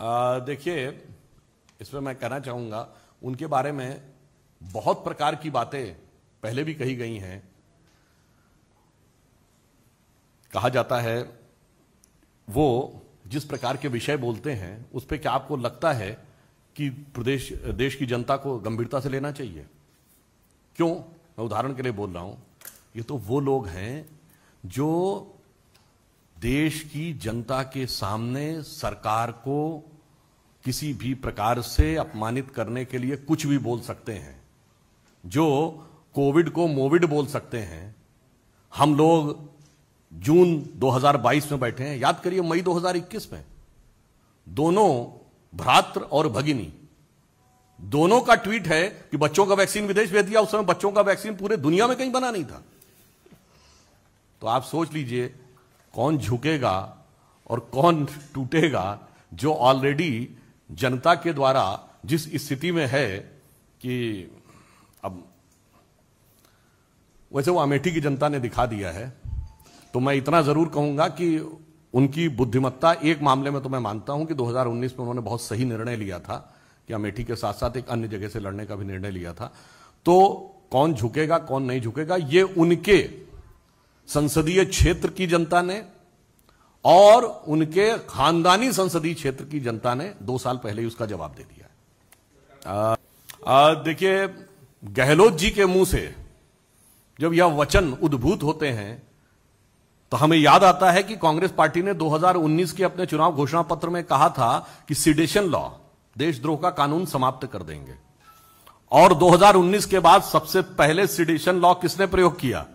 देखिए इसमें मैं कहना चाहूँगा उनके बारे में बहुत प्रकार की बातें पहले भी कही गई हैं कहा जाता है वो जिस प्रकार के विषय बोलते हैं उस पर क्या आपको लगता है कि प्रदेश देश की जनता को गंभीरता से लेना चाहिए क्यों मैं उदाहरण के लिए बोल रहा हूँ ये तो वो लोग हैं जो देश की जनता के सामने सरकार को किसी भी प्रकार से अपमानित करने के लिए कुछ भी बोल सकते हैं जो कोविड को मोविड बोल सकते हैं हम लोग जून 2022 में बैठे हैं याद करिए मई 2021 में दोनों भ्रात्र और भगिनी दोनों का ट्वीट है कि बच्चों का वैक्सीन विदेश भेज दिया उस समय बच्चों का वैक्सीन पूरे दुनिया में कहीं बना नहीं था तो आप सोच लीजिए कौन झुकेगा और कौन टूटेगा जो ऑलरेडी जनता के द्वारा जिस स्थिति में है कि अब वैसे वो अमेठी की जनता ने दिखा दिया है तो मैं इतना जरूर कहूंगा कि उनकी बुद्धिमत्ता एक मामले में तो मैं मानता हूं कि 2019 में उन्होंने बहुत सही निर्णय लिया था कि अमेठी के साथ साथ एक अन्य जगह से लड़ने का भी निर्णय लिया था तो कौन झुकेगा कौन नहीं झुकेगा ये उनके संसदीय क्षेत्र की जनता ने और उनके खानदानी संसदीय क्षेत्र की जनता ने दो साल पहले ही उसका जवाब दे दिया देखिए गहलोत जी के मुंह से जब यह वचन उद्भूत होते हैं तो हमें याद आता है कि कांग्रेस पार्टी ने 2019 के अपने चुनाव घोषणा पत्र में कहा था कि सिडेशन लॉ देशद्रोह का कानून समाप्त कर देंगे और 2019 के बाद सबसे पहले सिडेशन लॉ किसने प्रयोग किया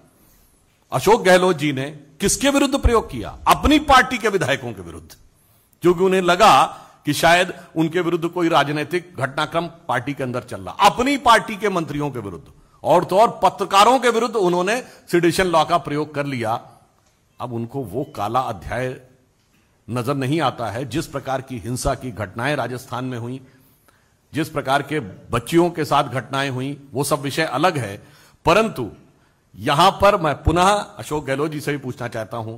अशोक गहलोत जी ने किसके विरुद्ध प्रयोग किया अपनी पार्टी के विधायकों के विरुद्ध क्योंकि उन्हें लगा कि शायद उनके विरुद्ध कोई राजनीतिक घटनाक्रम पार्टी के अंदर चल रहा अपनी पार्टी के मंत्रियों के विरुद्ध और तो और पत्रकारों के विरुद्ध उन्होंने सिडिशन लॉ का प्रयोग कर लिया अब उनको वो काला अध्याय नजर नहीं आता है जिस प्रकार की हिंसा की घटनाएं राजस्थान में हुई जिस प्रकार के बच्चियों के साथ घटनाएं हुई वो सब विषय अलग है परंतु यहां पर मैं पुनः अशोक गहलोत जी से भी पूछना चाहता हूं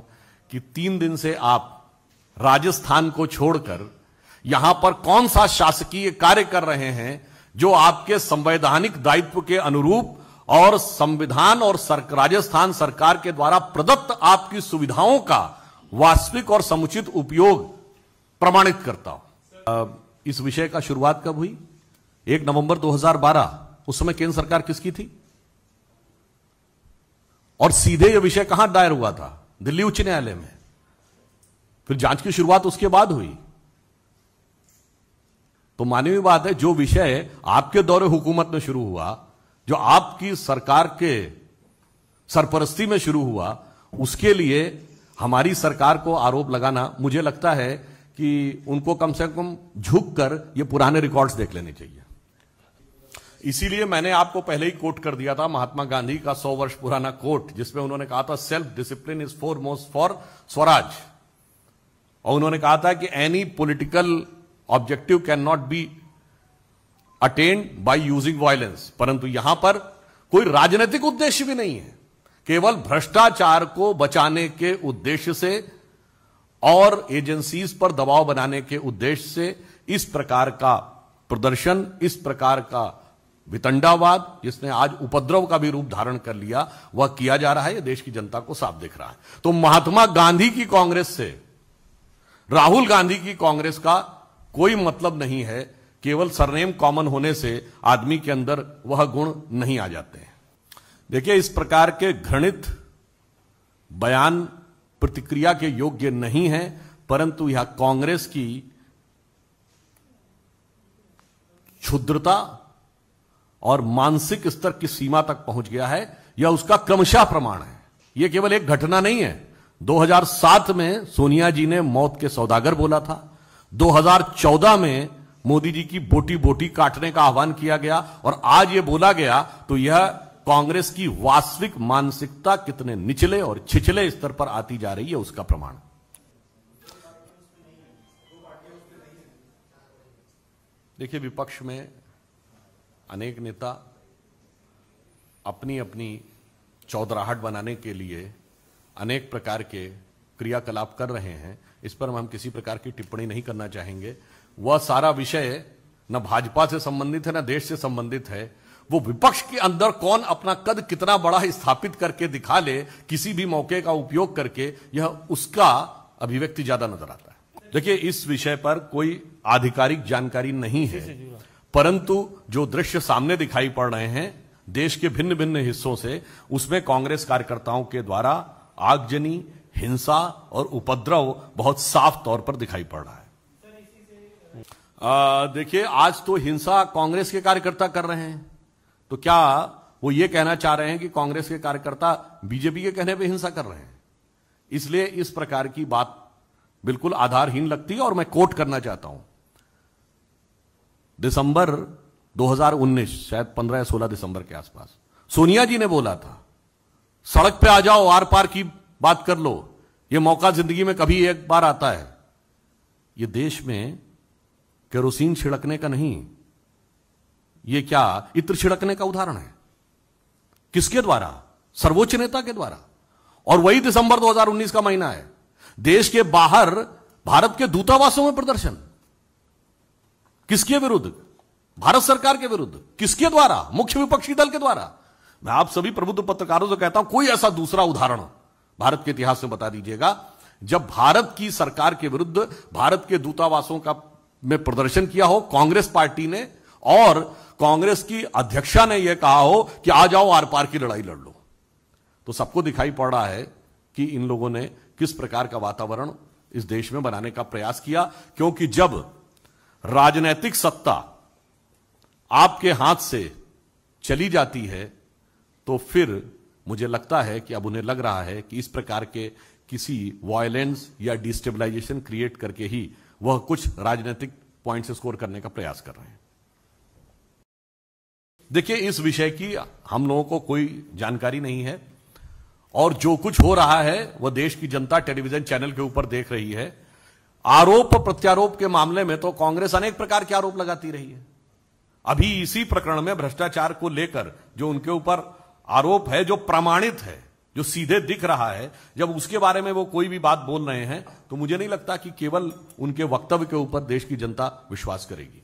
कि तीन दिन से आप राजस्थान को छोड़कर यहां पर कौन सा शासकीय कार्य कर रहे हैं जो आपके संवैधानिक दायित्व के अनुरूप और संविधान और सर, राजस्थान सरकार के द्वारा प्रदत्त आपकी सुविधाओं का वास्तविक और समुचित उपयोग प्रमाणित करता हूं इस विषय का शुरुआत कब हुई एक नवंबर 2012 उस समय केंद्र सरकार किसकी थी और सीधे यह विषय कहां दायर हुआ था दिल्ली उच्च न्यायालय में फिर जांच की शुरुआत उसके बाद हुई तो मानवीय बात है जो विषय आपके दौरे हुकूमत में शुरू हुआ जो आपकी सरकार के सरपरस्ती में शुरू हुआ उसके लिए हमारी सरकार को आरोप लगाना मुझे लगता है कि उनको कम से कम झुक कर ये पुराने रिकॉर्ड्स देख लेने चाहिए इसीलिए मैंने आपको पहले ही कोट कर दिया था महात्मा गांधी का सौ वर्ष पुराना कोट जिसमें उन्होंने कहा था self discipline is foremost for Swaraj और उन्होंने कहा था कि any political objective can not be attain by using violence परंतु यहां पर कोई राजनीतिक उद्देश्य भी नहीं है केवल भ्रष्टाचार को बचाने के उद्देश्य से और एजेंसीज पर दबाव बनाने के उद्देश्य से इस प्रकार का प्रदर्शन इस प्रकार का वितंडावाद जिसने आज उपद्रव का भी रूप धारण कर लिया वह किया जा रहा है यह देश की जनता को साफ दिख रहा है तो महात्मा गांधी की कांग्रेस से राहुल गांधी की कांग्रेस का कोई मतलब नहीं है केवल सरनेम कॉमन होने से आदमी के अंदर वह गुण नहीं आ जाते हैं देखिए इस प्रकार के घृणित बयान प्रतिक्रिया के योग्य नहीं है परंतु यह कांग्रेस की क्षुद्रता और मानसिक स्तर की सीमा तक पहुंच गया है यह उसका क्रमशः प्रमाण है यह केवल एक घटना नहीं है 2007 में सोनिया जी ने मौत के सौदागर बोला था 2014 में मोदी जी की बोटी बोटी काटने का आह्वान किया गया और आज ये बोला गया तो यह कांग्रेस की वास्तविक मानसिकता कितने निचले और छिछले स्तर पर आती जा रही है उसका प्रमाण देखिए विपक्ष में अनेक नेता अपनी अपनी चौधराहट बनाने के लिए अनेक प्रकार के क्रियाकलाप कर रहे हैं इस पर हम किसी प्रकार की टिप्पणी नहीं करना चाहेंगे वह सारा विषय न भाजपा से संबंधित है न देश से संबंधित है वो विपक्ष के अंदर कौन अपना कद कितना बड़ा स्थापित करके दिखा ले किसी भी मौके का उपयोग करके यह उसका अभिव्यक्ति ज्यादा नजर आता है देखिए इस विषय पर कोई आधिकारिक जानकारी नहीं है परंतु जो दृश्य सामने दिखाई पड़ रहे हैं देश के भिन्न भिन्न हिस्सों से उसमें कांग्रेस कार्यकर्ताओं के द्वारा आगजनी हिंसा और उपद्रव बहुत साफ तौर पर दिखाई पड़ रहा है देखिए आज तो हिंसा कांग्रेस के कार्यकर्ता कर रहे हैं तो क्या वो ये कहना चाह रहे हैं कि कांग्रेस के कार्यकर्ता बीजेपी के कहने पे हिंसा कर रहे हैं इसलिए इस प्रकार की बात बिल्कुल आधारहीन लगती है और मैं कोट करना चाहता हूं दिसंबर 2019 शायद 15 या 16 दिसंबर के आसपास सोनिया जी ने बोला था सड़क पे आ जाओ आर पार की बात कर लो ये मौका जिंदगी में कभी एक बार आता है ये देश में केरोसिन छिड़कने का नहीं ये क्या इत्र छिड़कने का उदाहरण है किसके द्वारा सर्वोच्च नेता के द्वारा और वही दिसंबर 2019 का महीना है देश के बाहर भारत के दूतावासों में प्रदर्शन किसके विरुद्ध भारत सरकार के विरुद्ध किसके द्वारा मुख्य विपक्षी दल के द्वारा मैं आप सभी प्रबुद्ध पत्रकारों से कहता हूं कोई ऐसा दूसरा उदाहरण भारत के इतिहास में बता दीजिएगा जब भारत की सरकार के विरुद्ध भारत के दूतावासों का में प्रदर्शन किया हो कांग्रेस पार्टी ने और कांग्रेस की अध्यक्षा ने यह कहा हो कि आ जाओ आर पार की लड़ाई लड़ लो तो सबको दिखाई पड़ रहा है कि इन लोगों ने किस प्रकार का वातावरण इस देश में बनाने का प्रयास किया क्योंकि जब राजनीतिक सत्ता आपके हाथ से चली जाती है तो फिर मुझे लगता है कि अब उन्हें लग रहा है कि इस प्रकार के किसी वायलेंस या डिस्टेबलाइजेशन क्रिएट करके ही वह कुछ राजनीतिक पॉइंट्स स्कोर करने का प्रयास कर रहे हैं देखिए इस विषय की हम लोगों को कोई जानकारी नहीं है और जो कुछ हो रहा है वह देश की जनता टेलीविजन चैनल के ऊपर देख रही है आरोप प्रत्यारोप के मामले में तो कांग्रेस अनेक प्रकार के आरोप लगाती रही है अभी इसी प्रकरण में भ्रष्टाचार को लेकर जो उनके ऊपर आरोप है जो प्रमाणित है जो सीधे दिख रहा है जब उसके बारे में वो कोई भी बात बोल रहे हैं तो मुझे नहीं लगता कि केवल उनके वक्तव्य के ऊपर देश की जनता विश्वास करेगी